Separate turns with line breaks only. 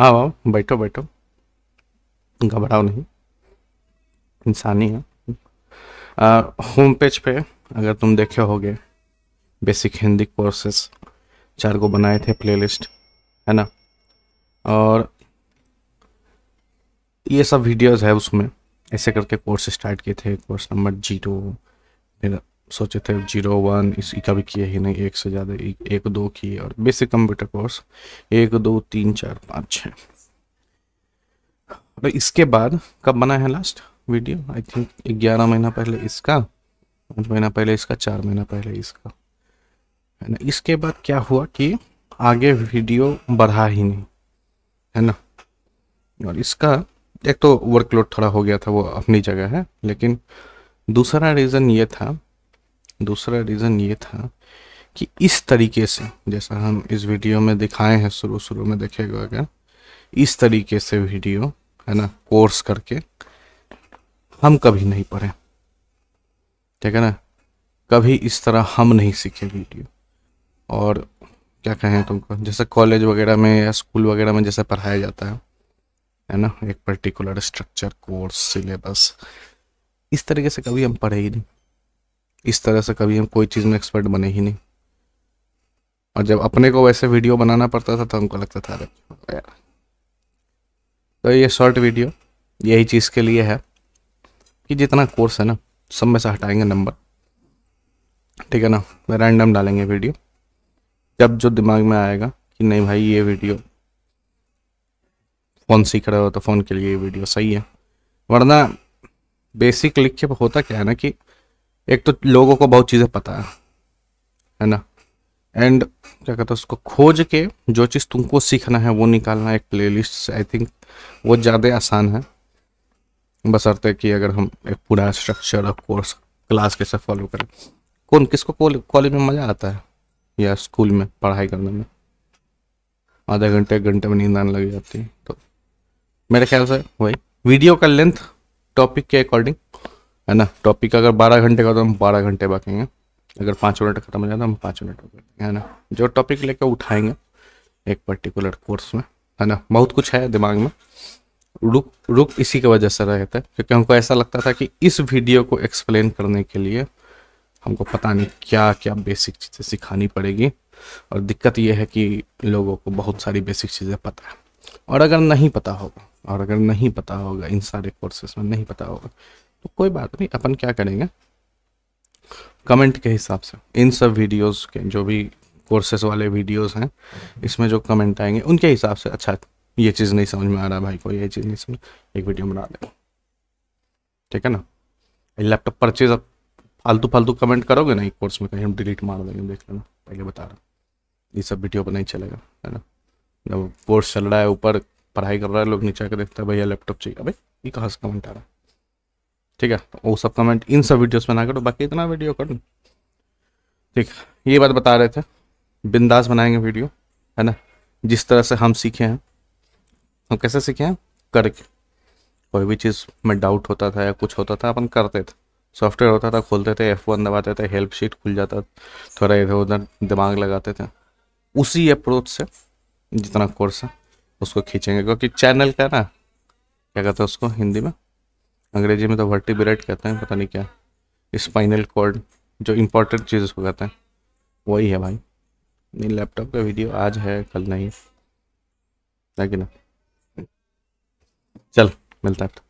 हाँ हाँ बैठो बैठो घबराओ नहीं इंसानी है होम पेज पे अगर तुम देखे होगे बेसिक हिंदी कोर्सेस चार को बनाए थे प्लेलिस्ट है ना और ये सब वीडियोस है उसमें ऐसे करके कोर्स स्टार्ट किए थे कोर्स नंबर जीरो फिर सोचे थे जीरो वन इस का भी किए ही नहीं एक से ज़्यादा एक दो किए और बेसिक कंप्यूटर कोर्स एक दो तीन चार पाँच छः तो इसके बाद कब बना है लास्ट वीडियो आई थिंक ग्यारह महीना पहले इसका पाँच महीना पहले इसका चार महीना पहले इसका है ना इसके बाद क्या हुआ कि आगे वीडियो बढ़ा ही नहीं है ना और इसका एक तो वर्कलोड थोड़ा हो गया था वो अपनी जगह है लेकिन दूसरा रीज़न ये था दूसरा रीज़न ये था कि इस तरीके से जैसा हम इस वीडियो में दिखाए हैं शुरू शुरू में देखेगा अगर इस तरीके से वीडियो है ना कोर्स करके हम कभी नहीं पढ़े ठीक है ना कभी इस तरह हम नहीं सीखे वीडियो और क्या कहें तुमको जैसे कॉलेज वगैरह में या स्कूल वगैरह में जैसे पढ़ाया जाता है है ना एक पर्टिकुलर स्ट्रक्चर कोर्स सिलेबस इस तरीके से कभी हम पढ़े ही नहीं इस तरह से कभी हम कोई चीज़ में एक्सपर्ट बने ही नहीं और जब अपने को वैसे वीडियो बनाना पड़ता था तो हमको लगता था अरे यार तो ये शॉर्ट वीडियो यही चीज़ के लिए है कि जितना कोर्स है ना सब में से हटाएंगे नंबर ठीक है ना रैंडम डालेंगे वीडियो जब जो दिमाग में आएगा कि नहीं भाई ये वीडियो फ़ोन सीख रहे हो तो फ़ोन के लिए ये वीडियो सही है वरना बेसिक लिख के होता क्या है ना कि एक तो लोगों को बहुत चीज़ें पता है है ना एंड क्या कहते हैं उसको खोज के जो चीज़ तुमको सीखना है वो निकालना एक प्लेलिस्ट से आई थिंक वो ज़्यादा आसान है बसरते कि अगर हम एक पूरा स्ट्रक्चर और कोर्स क्लास कैसे फॉलो करें कौन किसको कॉलेज में मज़ा आता है या स्कूल में पढ़ाई करने में आधे घंटे एक घंटे में नींद आने लग जाती है तो मेरे ख्याल से वही वीडियो का लेंथ टॉपिक के अकॉर्डिंग है ना टॉपिक अगर बारह घंटे का तो हम बारह घंटे बाकेंगे अगर पाँच मिनट खत्म हो जाए तो हम पाँच मिनट है ना जो टॉपिक लेकर उठाएंगे एक पर्टिकुलर कोर्स में है ना बहुत कुछ है दिमाग में रुक रुक इसी की वजह से रहता है क्योंकि हमको ऐसा लगता था कि इस वीडियो को एक्सप्लेन करने के लिए हमको पता नहीं क्या क्या बेसिक चीज़ें सिखानी पड़ेगी और दिक्कत यह है कि लोगों को बहुत सारी बेसिक चीज़ें पता है और अगर नहीं पता होगा और अगर नहीं पता होगा इन सारे कोर्सेस में नहीं पता होगा तो कोई बात नहीं अपन क्या करेंगे कमेंट के हिसाब से इन सब वीडियोस के जो भी कोर्सेस वाले वीडियोस हैं इसमें जो कमेंट आएंगे उनके हिसाब से अच्छा ये चीज़ नहीं समझ में आ रहा भाई को ये चीज़ नहीं समझ एक वीडियो बना दे ठीक है ना लैपटॉप परचेज अब फालतू फालतू कमेंट करोगे ना एक कोर्स में कहीं हम डिलीट मार देंगे देख लेना पहले बता रहा ये सब वीडियो पर नहीं चलेगा है ना जब कोर्स चल रहा है ऊपर पढ़ाई कर रहा है लोग नीचे आकर देखते हैं भैया लैपटॉप चाहिए भाई ये कहाँ से कमेंट आ रहा है ठीक है वो सब कमेंट इन सब वीडियोस में ना करो बाकी इतना वीडियो कर ठीक है ये बात बता रहे थे बिंदास बनाएंगे वीडियो है ना जिस तरह से हम सीखे हैं हम कैसे सीखे हैं करके कोई भी चीज़ में डाउट होता था या कुछ होता था अपन करते थे सॉफ्टवेयर होता था खोलते थे एफ वन दबाते थे हेल्प शीट खुल जाता थोड़ा इधर उधर दिमाग लगाते थे उसी अप्रोच से जितना कोर्स है उसको खींचेंगे क्योंकि चैनल का ना क्या कहते हैं उसको हिंदी में अंग्रेजी में तो वर्टिब्रेट कहते हैं पता नहीं क्या स्पाइनल कॉर्ड जो इम्पोर्टेंट चीज़ उसको कहते हैं वही है भाई नहीं लैपटॉप का वीडियो आज है कल नहीं है कि ना चल मिलता है